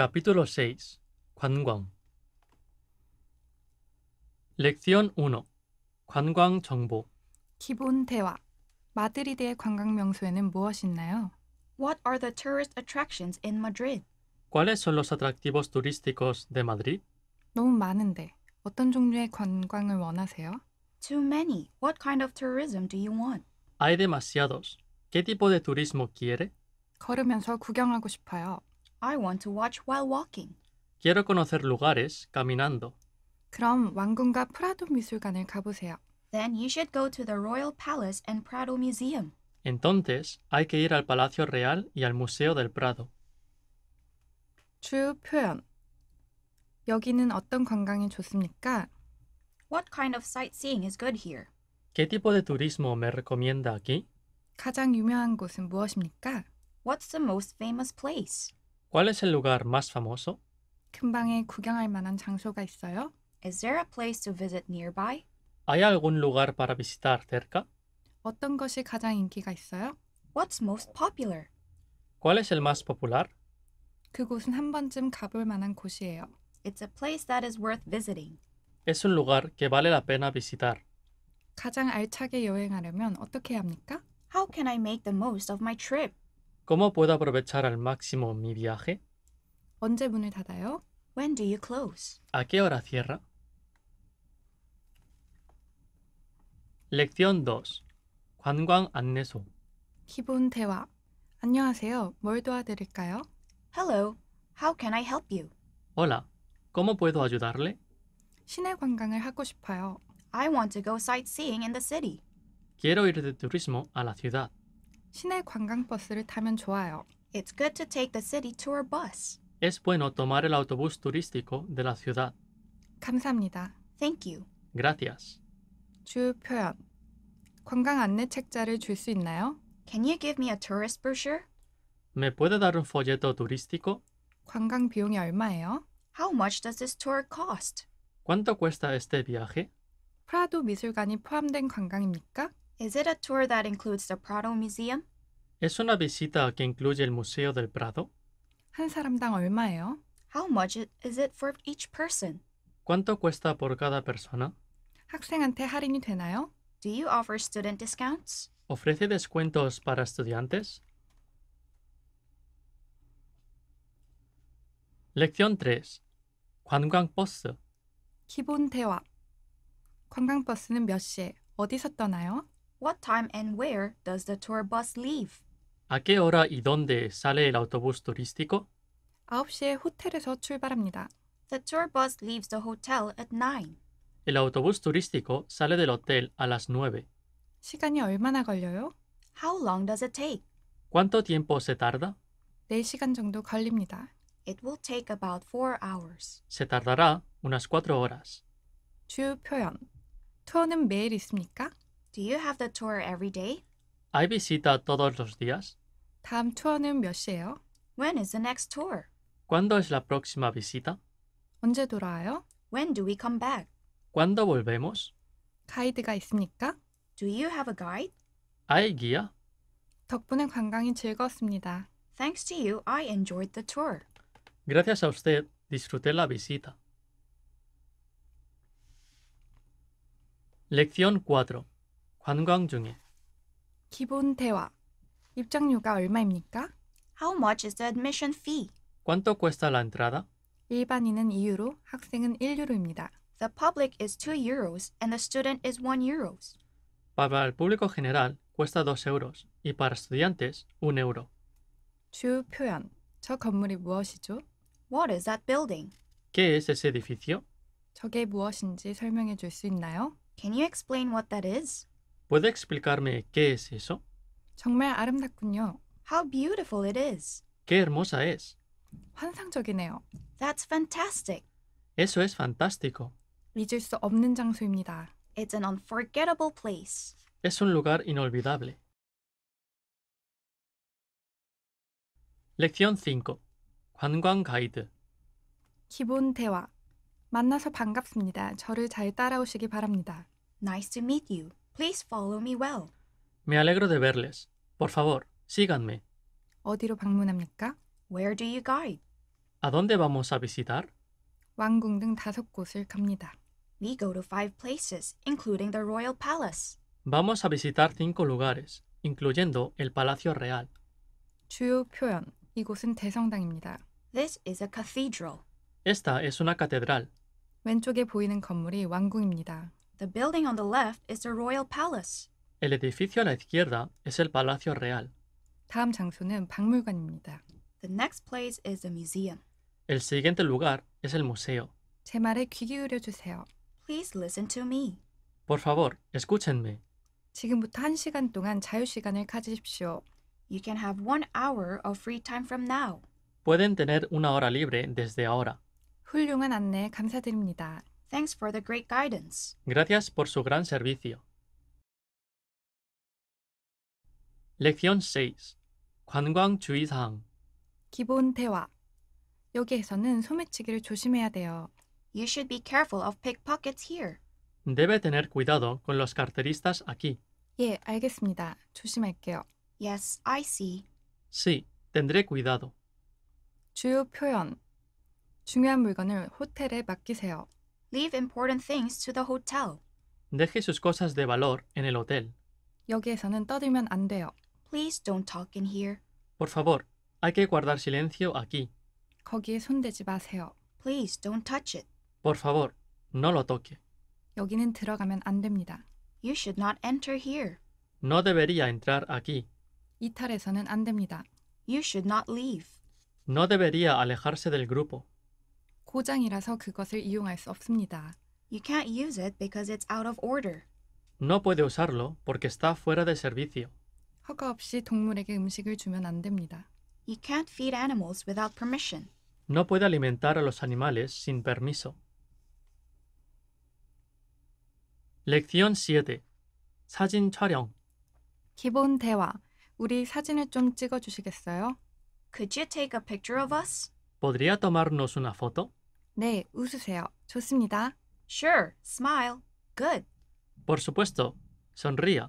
Capítulo 6. 관광. Lección 1. 관광 정보. 기본 대화. 마드리드의 관광 명소에는 무엇이 있나요? What are the tourist attractions in Madrid? ¿Cuáles son los atractivos turísticos de Madrid? 너무 많은데 어떤 종류의 관광을 원하세요? Too many. What kind of tourism do you want? Hay demasiados. ¿Qué tipo de turismo quiere? 걸으면서 구경하고 싶어요. I want to watch while walking. Quiero conocer lugares caminando. 그럼 왕궁과 프라도 미술관을 가보세요. Then you should go to the Royal Palace and Prado Museum. Entonces hay que ir al Palacio Real y al Museo del Prado. True 표현. 여기는 어떤 관광이 좋습니까? What kind of sightseeing is good here? ¿Qué tipo de turismo me recomienda aquí? 가장 유명한 곳은 무엇입니까? What's the most famous place? ¿Cuál es el lugar más famoso? 근방에 구경할 만한 장소가 있어요? Is there a place to visit nearby? ¿Hay algún lugar para visitar cerca? 어떤 것이 가장 인기가 있어요? What's most popular? ¿Cuál es el más popular? 그곳은 한 번쯤 가볼 만한 곳이에요. It's a place that is worth visiting. Es un lugar que vale la pena visitar. 가장 알차게 여행하려면 어떻게 해야 합니까? How can I make the most of my trip? ¿Cómo puedo aprovechar al máximo mi viaje? 언제 문을 닫아요? When do you close? ¿A qué hora cierra? Lección 2. 관광 안내소. 기본 대화. 안녕하세요. 뭘 도와드릴까요? Hello. How can I help you? Hola. ¿Cómo puedo ayudarle? 시내 관광을 하고 싶어요. I want to go sightseeing in the city. Quiero ir de turismo a la ciudad. 시내 관광버스를 타면 좋아요. It's good to take the city tour bus. Es bueno tomar el autobús turístico de la ciudad. 감사합니다. Thank you. Gracias. 주 표현. 관광 안내 책자를 줄 수 있나요? Can you give me a tourist brochure? ¿Me puede dar un folleto turístico? 관광 비용이 얼마예요? How much does this tour cost? ¿Cuánto cuesta este viaje? 프라도 미술관이 포함된 관광입니까? Is it a tour that includes the Prado Museum? ¿Es una visita que incluye el Museo del Prado? 한 사람당 얼마예요? How much is it for each person? ¿Cuánto cuesta por cada persona? 학생한테 할인이 되나요? Do you offer student discounts? ¿Ofrece descuentos para estudiantes? Lección 3. 관광버스. 기본 대화. 관광버스는 몇 시에 어디서 떠나요? What time and where does the tour bus leave? ¿A qué hora y dónde sale el autobús turístico? 9시에 호텔에서 출발합니다. The tour bus leaves the hotel at 9. El autobús turístico sale del hotel a las 9. 시간이 얼마나 걸려요? How long does it take? ¿Cuánto tiempo se tarda? 4시간 정도 걸립니다. It will take about 4 hours. Se tardará unas 4 horas. 주요 표현. 투어는 매일 있습니까? Do you have the tour every day? ¿Hay visita todos los días? 다음 투어는 몇 시예요? When is the next tour? ¿Cuándo es la próxima visita? 언제 돌아와요? When do we come back? ¿Cuándo volvemos? 가이드가 있습니까? Do you have a guide? ¿Hay guía? 덕분에 관광이 즐거웠습니다. Thanks to you, I enjoyed the tour. Gracias a usted, disfruté la visita. Lección 4. 관광 중에 기본 대화 입장료가 얼마입니까? How much is the admission fee? ¿Cuánto cuesta la entrada? 일반인은 2유로, 학생은 1유로입니다. The public is 2 euros and the student is 1 euros. Para el público general cuesta 2 euros y para estudiantes 1 euro. 주 표현. 저 건물이 무엇이죠? What is that building? ¿Qué es ese edificio? 저게 무엇인지 설명해 줄 수 있나요? Can you explain what that is? ¿Puede explicarme qué es eso? 정말 아름답군요. How beautiful it is. ¡Qué hermosa es! 환상적이네요. That's fantastic. Eso es fantástico. 잊을 수 없는 장소입니다. It's an unforgettable place. Es un lugar inolvidable. Lección 5. 관광 가이드. 기본 대화. 만나서 반갑습니다. 저를 잘 따라오시기 바랍니다. Nice to meet you. Please follow me well. Me alegro de verles. Por favor, síganme. 어디로 방문합니까? Where do you guide? ¿A dónde vamos a visitar? 왕궁 등 다섯 곳을 갑니다. We go to five places, including the royal palace. Vamos a visitar cinco lugares, incluyendo el Palacio Real. 주요 표현. 이곳은 대성당입니다. This is a cathedral. Esta es una catedral. 왼쪽에 보이는 건물이 왕궁입니다. The building on the left is the royal palace. El edificio a la izquierda es el Palacio Real. 다음 장소는 박물관입니다. The next place is the museum. El siguiente lugar es el museo. 제 말에 귀 기울여 주세요. Please listen to me. Por favor, escúchenme. 지금부터 1시간 동안 자유 시간을 가지십시오. You can have one hour of free time from now. Pueden tener una hora libre desde ahora. 훌륭한 안내 감사드립니다. Thanks for the great guidance. Gracias por su gran servicio. lección 6. 관광 주의사항. 기본 대화. 여기에서는 소매치기를 조심해야 돼요. You should be careful of pickpockets here. Debe tener cuidado con los carteristas aquí. 예, 알겠습니다. 조심할게요. Yes, I see. Sí, tendré cuidado. 주요 표현. 중요한 물건을 호텔에 맡기세요. Leave important things to the hotel. Deje sus cosas de valor en el hotel. 여기에서는 떠들면 안 돼요. Please don't talk in here. Por favor, hay que guardar silencio aquí. 거기에 손대지 마세요. Please don't touch it. Por favor, no lo toque. 여기는 들어가면 안 됩니다. You should not enter here. No debería entrar aquí. 이탈에서는 안 됩니다. You should not leave. No debería alejarse del grupo. 고장이라서 그것을 이용할 수 없습니다. You can't use it because it's out of order. No puede usarlo porque está fuera de servicio. 허가 없이 동물에게 음식을 주면 안 됩니다. You can't feed animals without permission. No puede alimentar a los animales sin permiso. Lección 7. 사진 촬영. 기본 대화. 우리 사진을 좀 찍어 주시겠어요? Could you take a picture of us? ¿Podría tomarnos una foto? 네, 웃으세요. 좋습니다. Sure, smile. Good. Por supuesto. Sonría.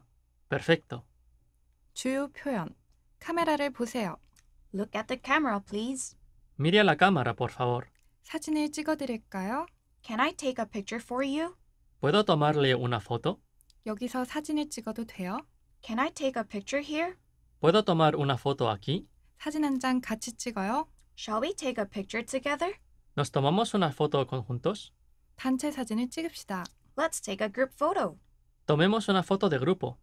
Perfecto. 주요 표현. 카메라를 보세요. Look at the camera, please. Mire a la cámara, por favor. 사진을 찍어 드릴까요? Can I take a picture for you? ¿Puedo tomarle una foto? 여기서 사진을 찍어도 돼요? Can I take a picture here? ¿Puedo tomar una foto aquí? 사진 한 장 같이 찍어요? Shall we take a picture together? ¿Nos tomamos una foto conjuntos? 단체 사진을 찍읍시다. Let's take a group photo. Tomemos una foto de grupo.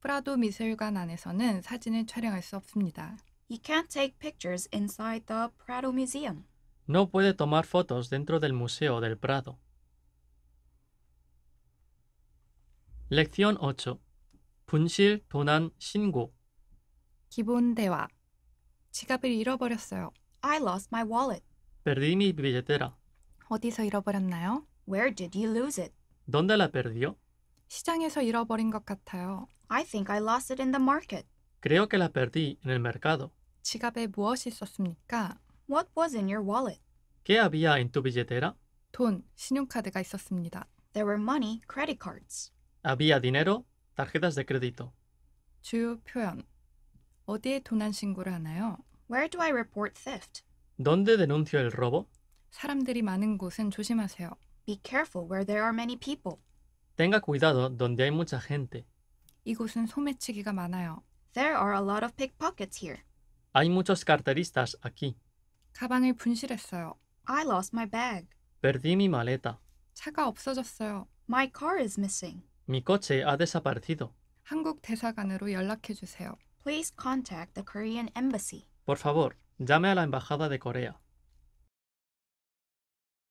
프라도 미술관 안에서는 사진을 촬영할 수 없습니다. You can't take pictures inside the Prado Museum. No puede tomar fotos dentro del Museo del Prado. Lección 8. 분실, 도난, 신고. 기본 대화. 지갑을 잃어버렸어요. I lost my wallet. Perdí mi billetera. 어디서 잃어버렸나요? Where did you lose it? ¿Dónde la perdió? 시장에서 잃어버린 것 같아요. I think I lost it in the market. Creo que la perdí en el mercado. 지갑에 무엇이 있었습니까? What was in your wallet? ¿Qué había en tu billetera? 돈, 신용카드가 있었습니다. There were money, credit cards. Había dinero, tarjetas de crédito. 주요 표현. 어디에 도난 신고를 하나요? Where do I report theft? d o n d e denuncio el robo? 사람들이 많은 곳은 조심하세요. Be careful where there are many people. Tenga cuidado donde hay mucha gente. 이곳은 소매치기가 많아요. There are a lot of pickpockets here. Hay muchos carteristas aquí. 가방을 분실했어요. I lost my bag. Perdí mi maleta. 차가 없어졌어요. My car is missing. Mi coche ha desaparecido. 한국 대사관으로 연락해 주세요. Please contact the Korean embassy. Por favor, Llame a la embajada de Corea.